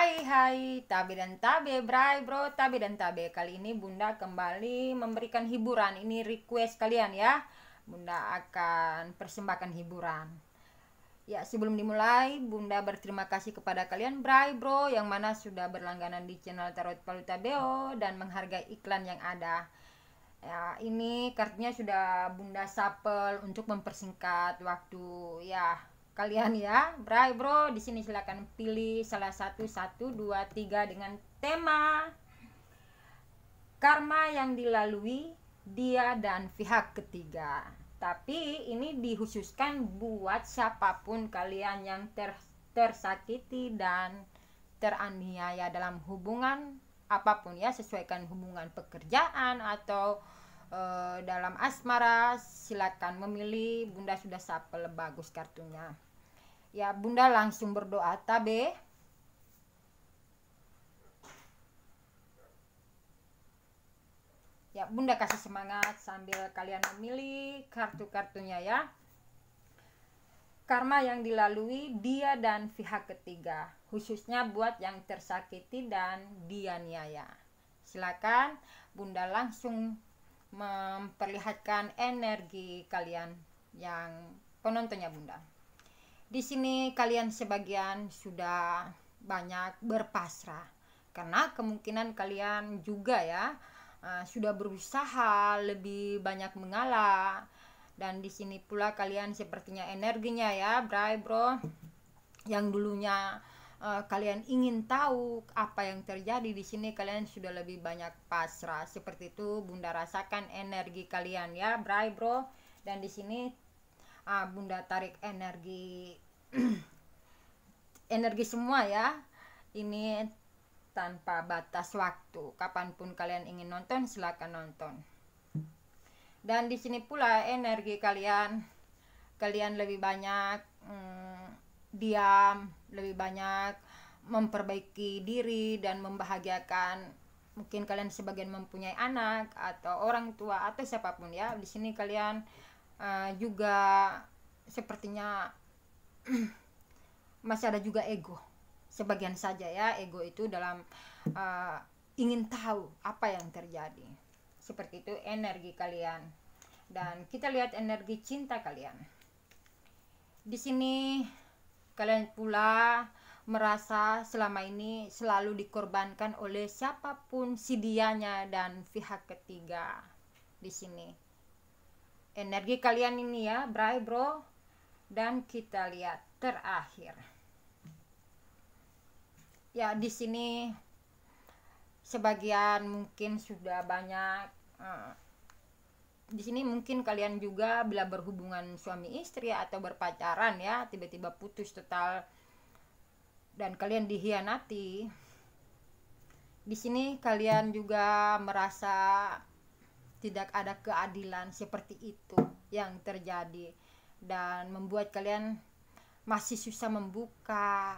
Hai hai Tabe dan Tabe Bray bro Tabe dan Tabe Kali ini bunda kembali memberikan hiburan Ini request kalian ya Bunda akan persembahkan hiburan Ya sebelum dimulai Bunda berterima kasih kepada kalian Bray bro Yang mana sudah berlangganan di channel Tarot palu tabeo Dan menghargai iklan yang ada Ya ini kartunya sudah Bunda sapel Untuk mempersingkat waktu Ya Kalian ya. Bray Bro, di sini silakan pilih salah satu satu dua tiga dengan tema karma yang dilalui dia dan pihak ketiga. Tapi ini dikhususkan buat siapapun kalian yang ter, tersakiti dan teraniaya dalam hubungan apapun ya, sesuaikan hubungan pekerjaan atau eh, dalam asmara silakan memilih Bunda sudah sapel bagus kartunya Ya, Bunda langsung berdoa tabe. Ya, Bunda kasih semangat sambil kalian memilih kartu-kartunya ya. Karma yang dilalui dia dan pihak ketiga, khususnya buat yang tersakiti dan dianiaya. Silakan Bunda langsung memperlihatkan energi kalian yang penontonnya Bunda. Di sini kalian sebagian sudah banyak berpasrah karena kemungkinan kalian juga ya uh, sudah berusaha lebih banyak mengalah dan di sini pula kalian sepertinya energinya ya Bray bro yang dulunya uh, kalian ingin tahu apa yang terjadi di sini kalian sudah lebih banyak pasrah seperti itu Bunda rasakan energi kalian ya Bray bro dan di sini ah, bunda tarik energi energi semua ya ini tanpa batas waktu kapanpun kalian ingin nonton silahkan nonton dan di sini pula energi kalian kalian lebih banyak hmm, diam lebih banyak memperbaiki diri dan membahagiakan mungkin kalian sebagian mempunyai anak atau orang tua atau siapapun ya di sini kalian uh, juga sepertinya masih ada juga ego sebagian saja ya ego itu dalam uh, ingin tahu apa yang terjadi seperti itu energi kalian dan kita lihat energi cinta kalian di sini kalian pula merasa selama ini selalu dikorbankan oleh siapapun si dan pihak ketiga di sini energi kalian ini ya Bray bro dan kita lihat terakhir ya di sini sebagian mungkin sudah banyak eh, di sini mungkin kalian juga bila berhubungan suami istri atau berpacaran ya tiba-tiba putus total dan kalian dihianati di sini kalian juga merasa tidak ada keadilan seperti itu yang terjadi dan membuat kalian masih susah membuka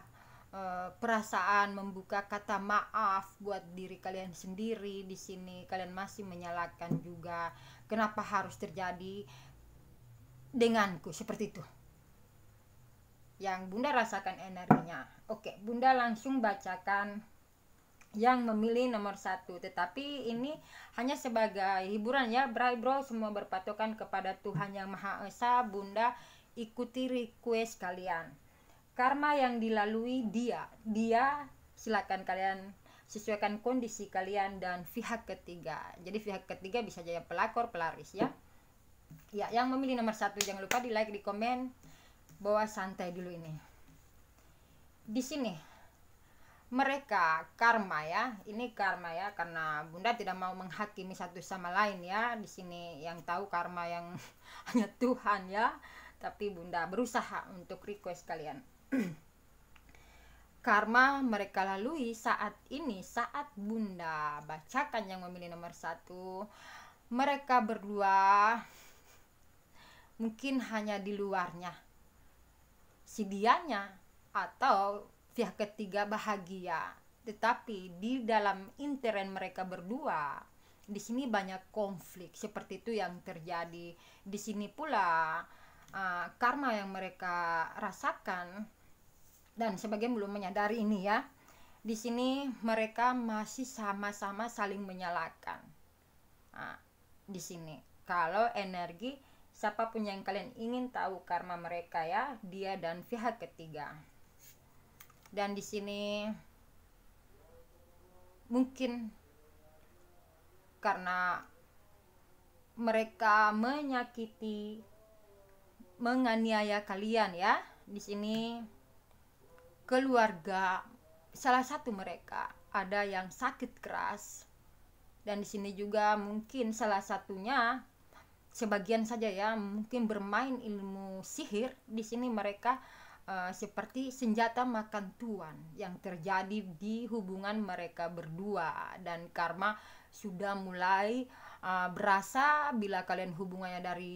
e, perasaan membuka kata maaf buat diri kalian sendiri di sini kalian masih menyalahkan juga kenapa harus terjadi denganku seperti itu yang bunda rasakan energinya oke bunda langsung bacakan yang memilih nomor satu tetapi ini hanya sebagai hiburan ya Bray bro semua berpatokan kepada Tuhan yang Maha Esa Bunda ikuti request kalian karma yang dilalui dia dia silakan kalian sesuaikan kondisi kalian dan pihak ketiga jadi pihak ketiga bisa jadi pelakor pelaris ya ya yang memilih nomor satu jangan lupa di like di komen bawa santai dulu ini di sini mereka karma ya ini karma ya karena bunda tidak mau menghakimi satu sama lain ya di sini yang tahu karma yang hanya Tuhan ya tapi bunda berusaha untuk request kalian karma mereka lalui saat ini saat bunda bacakan yang memilih nomor satu mereka berdua mungkin hanya di luarnya si dianya atau pihak ketiga bahagia. Tetapi di dalam intern mereka berdua, di sini banyak konflik seperti itu yang terjadi. Di sini pula uh, karma yang mereka rasakan dan sebagian belum menyadari ini ya. Di sini mereka masih sama-sama saling menyalahkan. Nah, di sini kalau energi siapapun yang kalian ingin tahu karma mereka ya, dia dan pihak ketiga dan di sini mungkin karena mereka menyakiti menganiaya kalian ya di sini keluarga salah satu mereka ada yang sakit keras dan di sini juga mungkin salah satunya sebagian saja ya mungkin bermain ilmu sihir di sini mereka Eh, seperti senjata makan tuan yang terjadi di hubungan mereka berdua dan karma sudah mulai uh, berasa bila kalian hubungannya dari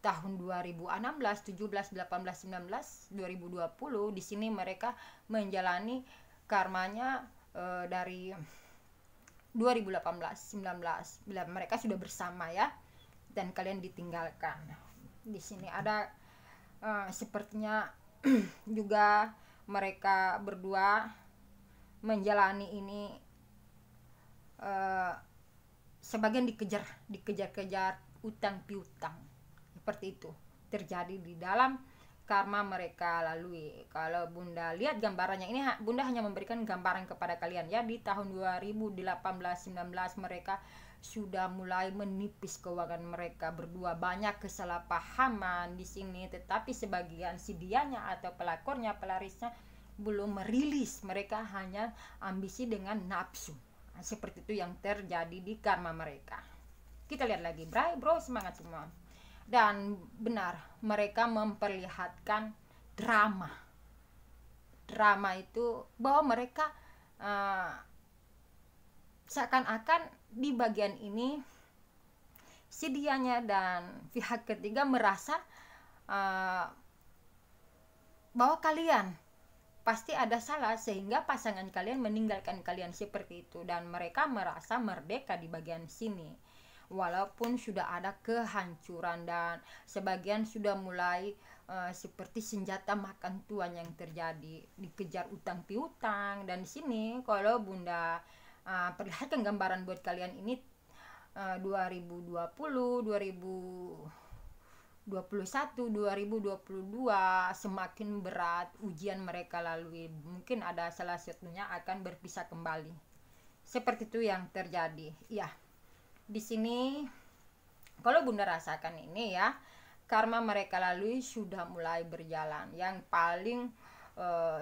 tahun 2016, 17, 18, 19, 2020 di sini mereka menjalani karmanya uh, dari 2018, 19 bila mereka sudah bersama ya dan kalian ditinggalkan. Di sini ada uh, sepertinya juga mereka berdua menjalani ini uh, sebagian dikejar dikejar-kejar utang piutang seperti itu terjadi di dalam karma mereka lalui. Kalau Bunda lihat gambarannya ini Bunda hanya memberikan gambaran kepada kalian ya di tahun 2018-19 mereka sudah mulai menipis keuangan mereka berdua banyak kesalahpahaman di sini tetapi sebagian si atau pelakornya pelarisnya belum merilis mereka hanya ambisi dengan nafsu nah, seperti itu yang terjadi di karma mereka kita lihat lagi bro bro semangat semua dan benar mereka memperlihatkan drama drama itu bahwa mereka uh, seakan-akan di bagian ini si dianya dan pihak ketiga merasa uh, bahwa kalian pasti ada salah sehingga pasangan kalian meninggalkan kalian seperti itu dan mereka merasa merdeka di bagian sini walaupun sudah ada kehancuran dan sebagian sudah mulai uh, seperti senjata makan tuan yang terjadi dikejar utang piutang dan di sini kalau bunda Eh, perlihatkan gambaran buat kalian ini uh, 2020, 2000 2022 semakin berat ujian mereka lalui. Mungkin ada salah satunya akan berpisah kembali. Seperti itu yang terjadi. Ya, di sini kalau Bunda rasakan ini ya, karma mereka lalui sudah mulai berjalan. Yang paling eh,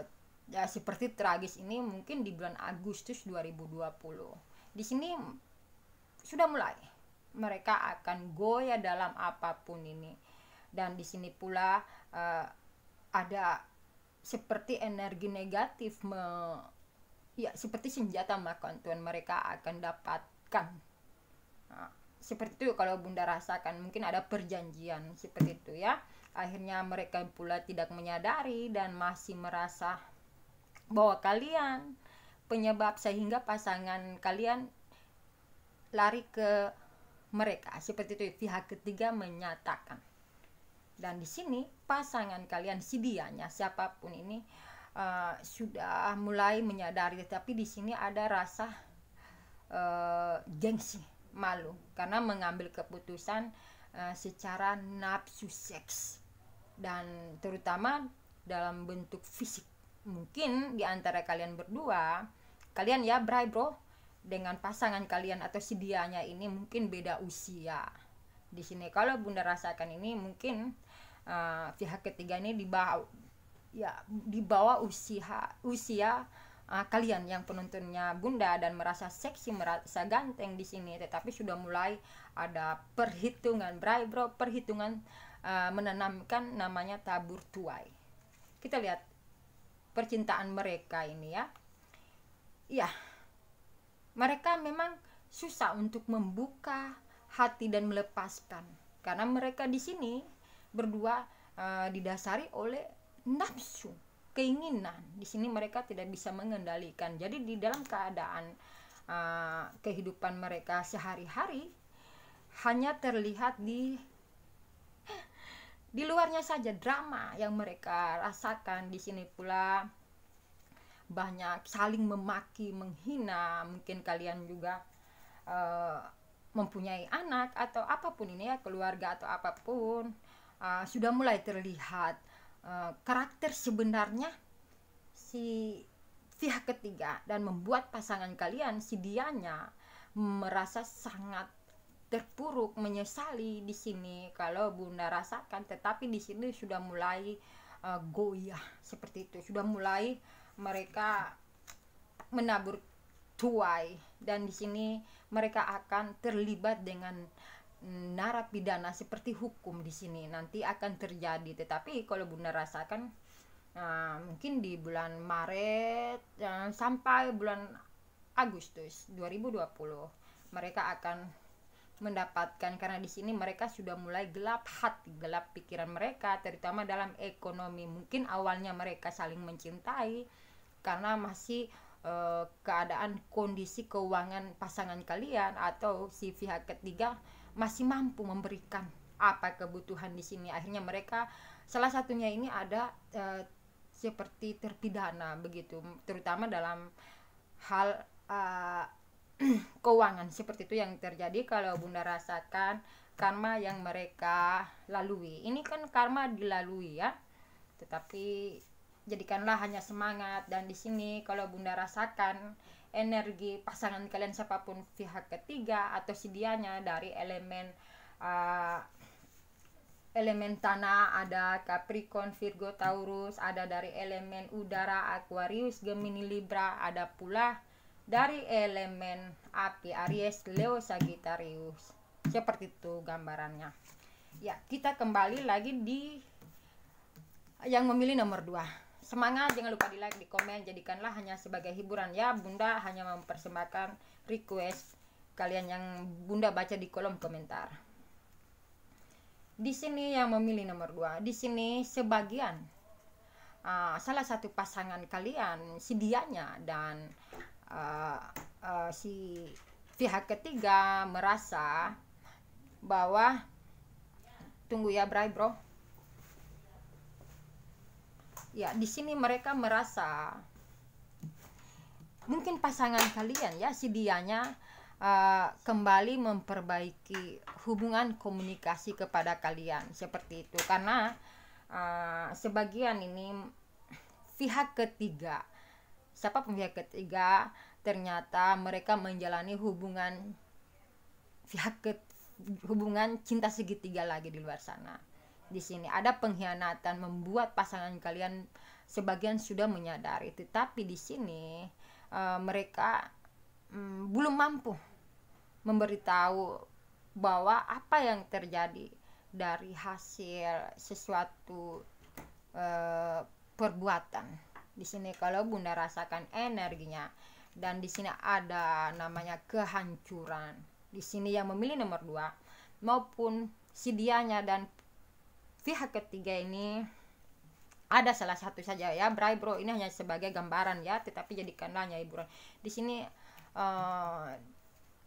ya seperti tragis ini mungkin di bulan Agustus 2020. Di sini sudah mulai mereka akan goya dalam apapun ini. Dan di sini pula uh, ada seperti energi negatif me, ya seperti senjata makan Tuhan mereka akan dapatkan. Nah, seperti itu kalau Bunda rasakan mungkin ada perjanjian seperti itu ya. Akhirnya mereka pula tidak menyadari dan masih merasa bahwa kalian penyebab sehingga pasangan kalian lari ke mereka seperti itu pihak ketiga menyatakan dan di sini pasangan kalian si dianya siapapun ini uh, sudah mulai menyadari tapi di sini ada rasa uh, gengsi malu karena mengambil keputusan uh, secara nafsu seks dan terutama dalam bentuk fisik mungkin di antara kalian berdua kalian ya bray bro dengan pasangan kalian atau si dianya ini mungkin beda usia di sini kalau bunda rasakan ini mungkin uh, pihak ketiga ini di bawah ya di bawah usia usia uh, kalian yang penontonnya bunda dan merasa seksi merasa ganteng di sini tetapi sudah mulai ada perhitungan bray bro perhitungan uh, menanamkan namanya tabur tuai kita lihat percintaan mereka ini ya ya mereka memang susah untuk membuka hati dan melepaskan karena mereka di sini berdua e, didasari oleh nafsu keinginan di sini mereka tidak bisa mengendalikan jadi di dalam keadaan e, kehidupan mereka sehari-hari hanya terlihat di di luarnya saja drama yang mereka rasakan di sini pula banyak saling memaki, menghina, mungkin kalian juga uh, mempunyai anak atau apapun ini ya keluarga atau apapun uh, sudah mulai terlihat uh, karakter sebenarnya si pihak ketiga dan membuat pasangan kalian si dianya merasa sangat terpuruk menyesali di sini kalau Bunda rasakan tetapi di sini sudah mulai uh, goyah seperti itu sudah mulai mereka menabur tuai dan di sini mereka akan terlibat dengan mm, narapidana seperti hukum di sini nanti akan terjadi tetapi kalau Bunda rasakan uh, mungkin di bulan Maret eh, sampai bulan Agustus 2020 mereka akan mendapatkan karena di sini mereka sudah mulai gelap hati, gelap pikiran mereka terutama dalam ekonomi. Mungkin awalnya mereka saling mencintai karena masih e, keadaan kondisi keuangan pasangan kalian atau si pihak ketiga masih mampu memberikan apa kebutuhan di sini. Akhirnya mereka salah satunya ini ada e, seperti terpidana begitu, terutama dalam hal eh, keuangan seperti itu yang terjadi kalau Bunda rasakan karma yang mereka lalui. Ini kan karma dilalui ya. Tetapi jadikanlah hanya semangat dan di sini kalau Bunda rasakan energi pasangan kalian siapapun pihak ketiga atau sedianya dari elemen uh, elemen tanah ada Capricorn, Virgo, Taurus, ada dari elemen udara Aquarius, Gemini, Libra, ada pula dari elemen api Aries, Leo, Sagittarius. Seperti itu gambarannya. Ya, kita kembali lagi di yang memilih nomor 2. Semangat, jangan lupa di like, di komen, jadikanlah hanya sebagai hiburan ya. Bunda hanya mempersembahkan request kalian yang Bunda baca di kolom komentar. Di sini yang memilih nomor 2. Di sini sebagian uh, salah satu pasangan kalian, si dan Eh, eh, si pihak ketiga merasa bahwa tunggu ya Bray bro ya di sini mereka merasa mungkin pasangan kalian ya si dianya uh, kembali memperbaiki hubungan komunikasi kepada kalian seperti itu karena uh, sebagian ini pihak ketiga siapa pihak ketiga ternyata mereka menjalani hubungan pihak ke, hubungan cinta segitiga lagi di luar sana di sini ada pengkhianatan membuat pasangan kalian sebagian sudah menyadari tetapi di sini e, mereka mm, belum mampu memberitahu bahwa apa yang terjadi dari hasil sesuatu e, perbuatan di sini kalau Bunda rasakan energinya dan di sini ada namanya kehancuran. Di sini yang memilih nomor dua maupun si dianya dan pihak ketiga ini ada salah satu saja ya Bray Bro ini hanya sebagai gambaran ya tetapi jadikanlah hiburan di sini uh,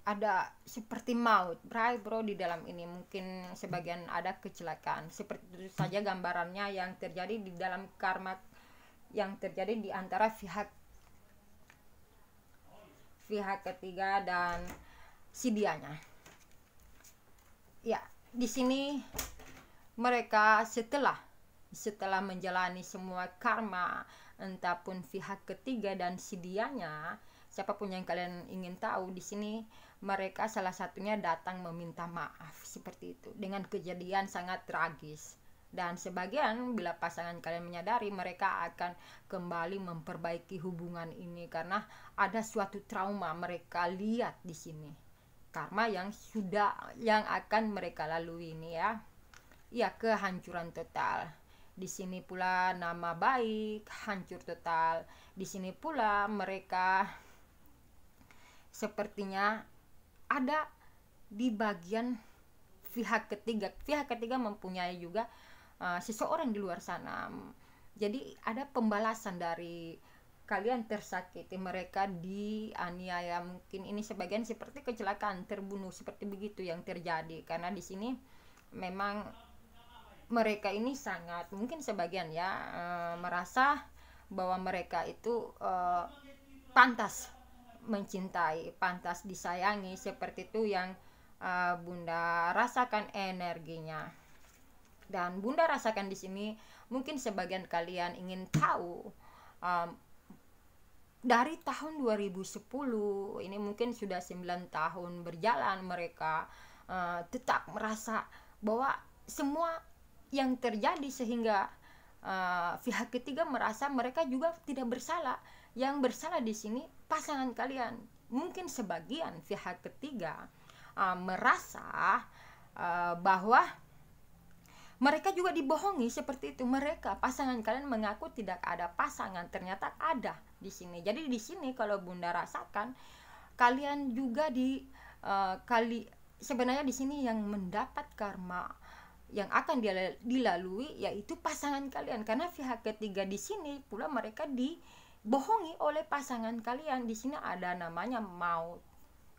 ada seperti maut Bray Bro di dalam ini mungkin sebagian ada kecelakaan seperti itu saja gambarannya yang terjadi di dalam karma yang terjadi di antara pihak pihak ketiga dan si dianya. Ya, di sini mereka setelah setelah menjalani semua karma entah pun pihak ketiga dan si dianya, siapapun yang kalian ingin tahu di sini mereka salah satunya datang meminta maaf seperti itu dengan kejadian sangat tragis dan sebagian bila pasangan kalian menyadari mereka akan kembali memperbaiki hubungan ini karena ada suatu trauma mereka lihat di sini karma yang sudah yang akan mereka lalui ini ya ya kehancuran total di sini pula nama baik hancur total di sini pula mereka sepertinya ada di bagian pihak ketiga pihak ketiga mempunyai juga uh, seseorang di luar sana. Jadi ada pembalasan dari kalian tersakiti mereka dianiaya mungkin ini sebagian seperti kecelakaan terbunuh seperti begitu yang terjadi karena di sini memang mereka ini sangat mungkin sebagian ya e, merasa bahwa mereka itu e, pantas mencintai pantas disayangi seperti itu yang e, bunda rasakan energinya dan Bunda rasakan di sini mungkin sebagian kalian ingin tahu um, dari tahun 2010 ini mungkin sudah 9 tahun berjalan mereka uh, tetap merasa bahwa semua yang terjadi sehingga uh, pihak ketiga merasa mereka juga tidak bersalah yang bersalah di sini pasangan kalian mungkin sebagian pihak ketiga uh, merasa uh, bahwa mereka juga dibohongi seperti itu. Mereka pasangan kalian mengaku tidak ada pasangan, ternyata ada di sini. Jadi di sini kalau Bunda rasakan kalian juga di uh, kali sebenarnya di sini yang mendapat karma yang akan dilalui yaitu pasangan kalian karena pihak ketiga di sini pula mereka dibohongi oleh pasangan kalian. Di sini ada namanya maut.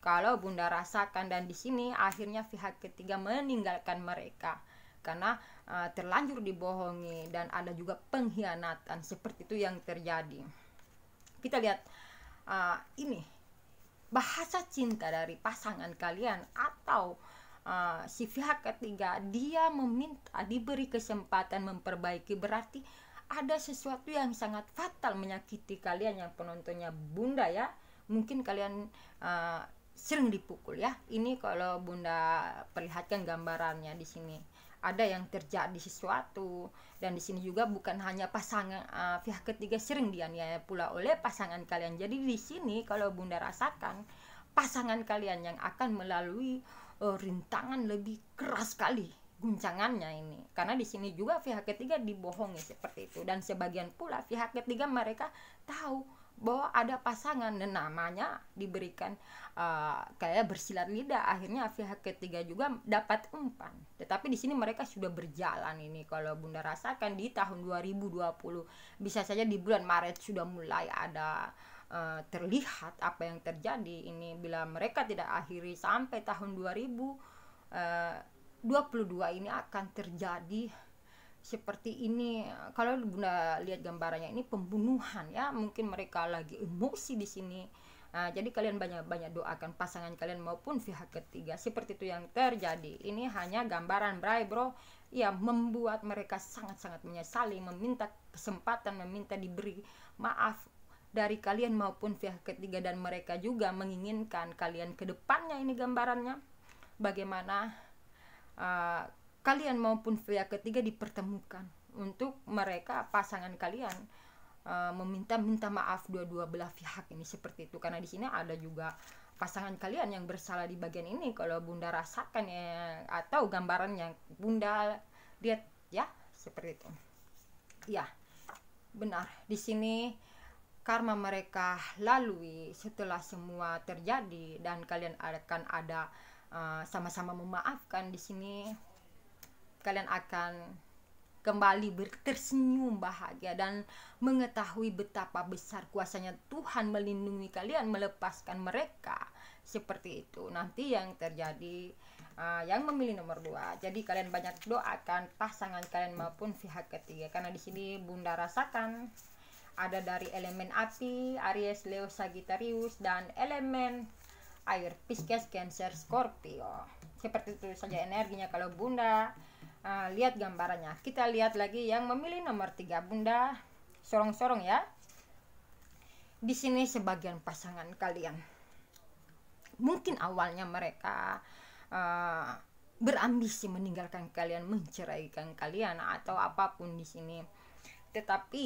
Kalau Bunda rasakan dan di sini akhirnya pihak ketiga meninggalkan mereka karena uh, terlanjur dibohongi dan ada juga pengkhianatan seperti itu yang terjadi. Kita lihat uh, ini bahasa cinta dari pasangan kalian atau uh, si pihak ketiga dia meminta diberi kesempatan memperbaiki berarti ada sesuatu yang sangat fatal menyakiti kalian yang penontonnya bunda ya mungkin kalian uh, sering dipukul ya ini kalau bunda perlihatkan gambarannya di sini ada yang terjadi sesuatu dan di sini juga bukan hanya pasangan uh, pihak ketiga sering dianiaya pula oleh pasangan kalian jadi di sini kalau bunda rasakan pasangan kalian yang akan melalui uh, rintangan lebih keras sekali guncangannya ini karena di sini juga pihak ketiga dibohongi seperti itu dan sebagian pula pihak ketiga mereka tahu bahwa ada pasangan dan namanya diberikan uh, kayak bersilat lidah akhirnya pihak ketiga juga dapat umpan tetapi di sini mereka sudah berjalan ini kalau bunda rasakan di tahun 2020 bisa saja di bulan Maret sudah mulai ada uh, terlihat apa yang terjadi ini bila mereka tidak akhiri sampai tahun 2000 uh, 22 ini akan terjadi seperti ini kalau bunda lihat gambarannya ini pembunuhan ya mungkin mereka lagi emosi di sini nah, jadi kalian banyak banyak doakan pasangan kalian maupun pihak ketiga seperti itu yang terjadi ini hanya gambaran bray bro ya membuat mereka sangat sangat menyesali meminta kesempatan meminta diberi maaf dari kalian maupun pihak ketiga dan mereka juga menginginkan kalian ke depannya ini gambarannya bagaimana uh, kalian maupun pihak ketiga dipertemukan untuk mereka pasangan kalian uh, meminta-minta maaf dua-dua belah pihak ini seperti itu karena di sini ada juga pasangan kalian yang bersalah di bagian ini kalau bunda rasakan ya atau gambaran yang bunda lihat ya seperti itu ya benar di sini karma mereka lalui setelah semua terjadi dan kalian akan ada uh, eh, sama -sama memaafkan di sini kalian akan kembali tersenyum bahagia dan mengetahui betapa besar kuasanya Tuhan melindungi kalian melepaskan mereka seperti itu nanti yang terjadi uh, yang memilih nomor dua jadi kalian banyak doakan pasangan kalian maupun pihak ketiga karena di sini bunda rasakan ada dari elemen api Aries Leo Sagittarius dan elemen air Pisces Cancer Scorpio seperti itu saja energinya kalau bunda Eh, lihat gambarannya kita lihat lagi yang memilih nomor 3 bunda sorong-sorong ya di sini sebagian pasangan kalian mungkin awalnya mereka uh, berambisi meninggalkan kalian, menceraikan kalian atau apapun di sini. Tetapi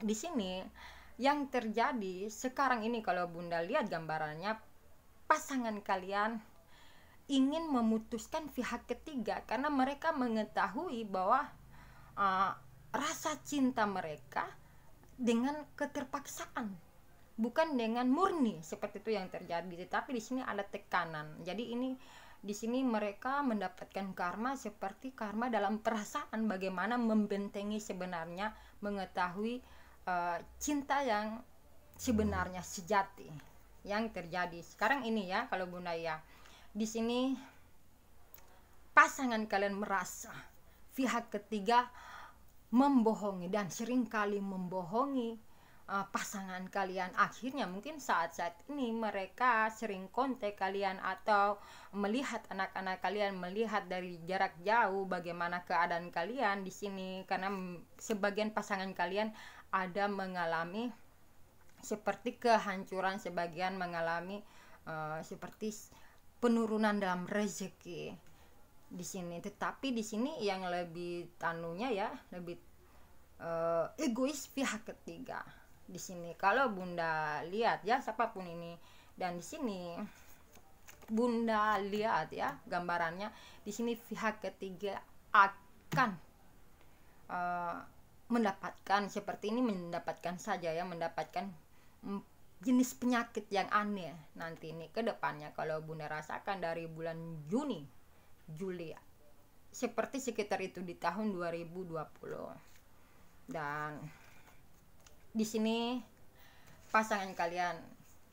di sini yang terjadi sekarang ini kalau Bunda lihat gambarannya pasangan kalian ingin memutuskan pihak ketiga karena mereka mengetahui bahwa uh, rasa cinta mereka dengan keterpaksaan bukan dengan murni seperti itu yang terjadi tetapi di sini ada tekanan jadi ini di sini mereka mendapatkan karma seperti karma dalam perasaan bagaimana membentengi sebenarnya mengetahui uh, cinta yang sebenarnya sejati yang terjadi sekarang ini ya kalau Bunda ya di sini pasangan kalian merasa pihak ketiga membohongi dan seringkali membohongi uh, pasangan kalian akhirnya mungkin saat-saat ini mereka sering kontak kalian atau melihat anak-anak kalian melihat dari jarak jauh bagaimana keadaan kalian di sini karena sebagian pasangan kalian ada mengalami seperti kehancuran sebagian mengalami uh, seperti penurunan dalam rezeki di sini tetapi di sini yang lebih tanunya ya lebih uh, egois pihak ketiga di sini kalau bunda lihat ya siapapun ini dan di sini bunda lihat ya gambarannya di sini pihak ketiga akan uh, mendapatkan seperti ini mendapatkan saja ya mendapatkan jenis penyakit yang aneh nanti ini ke depannya kalau Bunda rasakan dari bulan Juni Juli seperti sekitar itu di tahun 2020 dan di sini pasangan kalian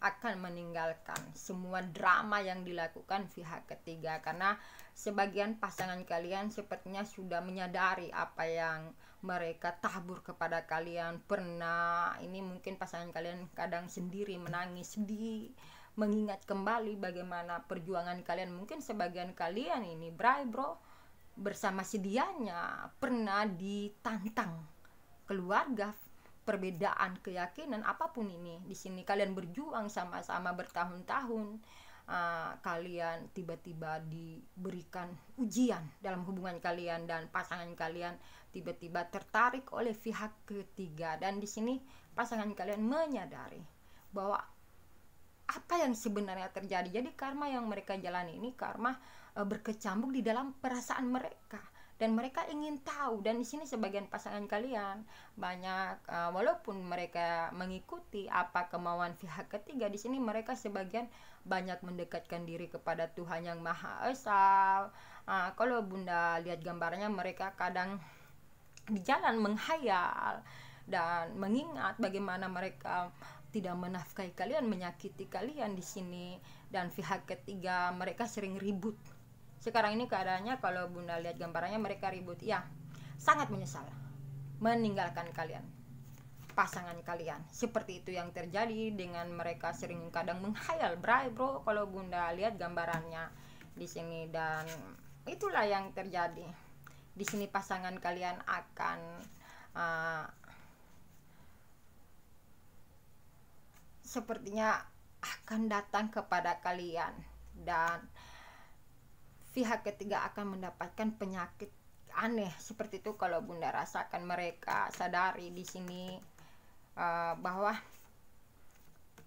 akan meninggalkan semua drama yang dilakukan pihak ketiga karena sebagian pasangan kalian sepertinya sudah menyadari apa yang mereka tabur kepada kalian pernah ini mungkin pasangan kalian kadang sendiri menangis sedih mengingat kembali bagaimana perjuangan kalian mungkin sebagian kalian ini bray bro bersama sedianya pernah ditantang keluarga perbedaan keyakinan apapun ini di sini kalian berjuang sama-sama bertahun-tahun uh, kalian tiba-tiba diberikan ujian dalam hubungan kalian dan pasangan kalian tiba-tiba tertarik oleh pihak ketiga dan di sini pasangan kalian menyadari bahwa apa yang sebenarnya terjadi jadi karma yang mereka jalani ini karma e, berkecambuk di dalam perasaan mereka dan mereka ingin tahu dan di sini sebagian pasangan kalian banyak e, walaupun mereka mengikuti apa kemauan pihak ketiga di sini mereka sebagian banyak mendekatkan diri kepada Tuhan yang Maha Esa e, kalau Bunda lihat gambarnya mereka kadang di jalan menghayal dan mengingat bagaimana mereka tidak menafkahi kalian, menyakiti kalian di sini dan pihak ketiga mereka sering ribut. Sekarang ini keadaannya kalau Bunda lihat gambarannya mereka ribut. Ya, sangat menyesal meninggalkan kalian. Pasangan kalian. Seperti itu yang terjadi dengan mereka sering kadang menghayal, "Bray, Bro, kalau Bunda lihat gambarannya di sini dan itulah yang terjadi." di sini pasangan kalian akan uh, sepertinya akan datang kepada kalian dan pihak ketiga akan mendapatkan penyakit aneh seperti itu kalau bunda rasakan mereka sadari di sini uh, bahwa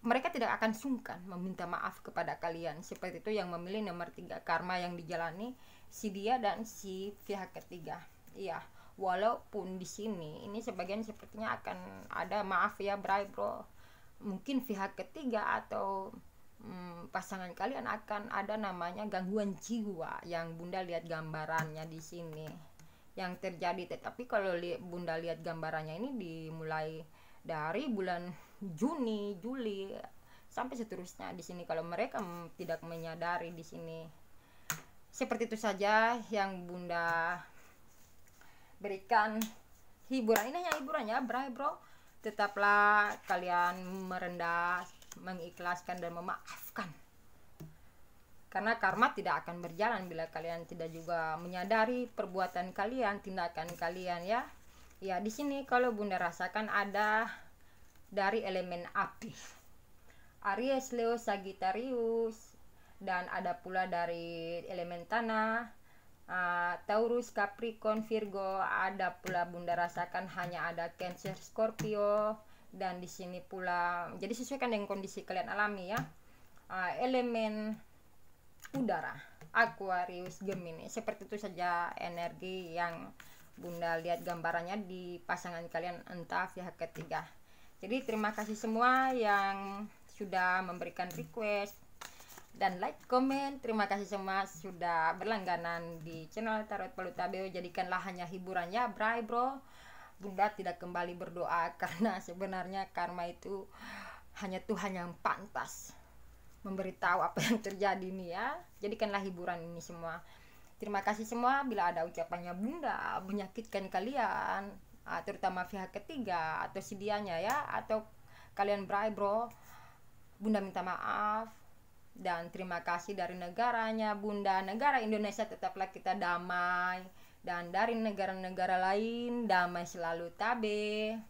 mereka tidak akan sungkan meminta maaf kepada kalian seperti itu yang memilih nomor tiga karma yang dijalani si dia dan si pihak ketiga iya walaupun di sini ini sebagian sepertinya akan ada maaf ya bray bro mungkin pihak ketiga atau hmm, pasangan kalian akan ada namanya gangguan jiwa yang bunda lihat gambarannya di sini yang terjadi tetapi kalau li bunda lihat gambarannya ini dimulai dari bulan Juni Juli sampai seterusnya di sini kalau mereka tidak menyadari di sini seperti itu saja yang bunda berikan hiburan ini hanya hiburan ya bro bro tetaplah kalian merendah mengikhlaskan dan memaafkan karena karma tidak akan berjalan bila kalian tidak juga menyadari perbuatan kalian tindakan kalian ya ya di sini kalau bunda rasakan ada dari elemen api. Aries, Leo, Sagittarius dan ada pula dari elemen tanah, uh, Taurus, Capricorn, Virgo, ada pula Bunda rasakan hanya ada Cancer, Scorpio dan di sini pula. Jadi sesuaikan dengan kondisi kalian alami ya. Uh, elemen udara, Aquarius, Gemini. Seperti itu saja energi yang Bunda lihat gambarannya di pasangan kalian entah pihak ketiga jadi terima kasih semua yang sudah memberikan request dan like, komen. Terima kasih semua sudah berlangganan di channel Tarot Palutabeo. Jadikanlah hanya hiburannya, bray bro. Bunda tidak kembali berdoa karena sebenarnya karma itu hanya Tuhan yang pantas memberitahu apa yang terjadi nih ya. Jadikanlah hiburan ini semua. Terima kasih semua bila ada ucapannya Bunda menyakitkan kalian uh, terutama pihak ketiga atau si dianya ya atau kalian berai bro bunda minta maaf dan terima kasih dari negaranya bunda negara Indonesia tetaplah kita damai dan dari negara-negara lain damai selalu tabe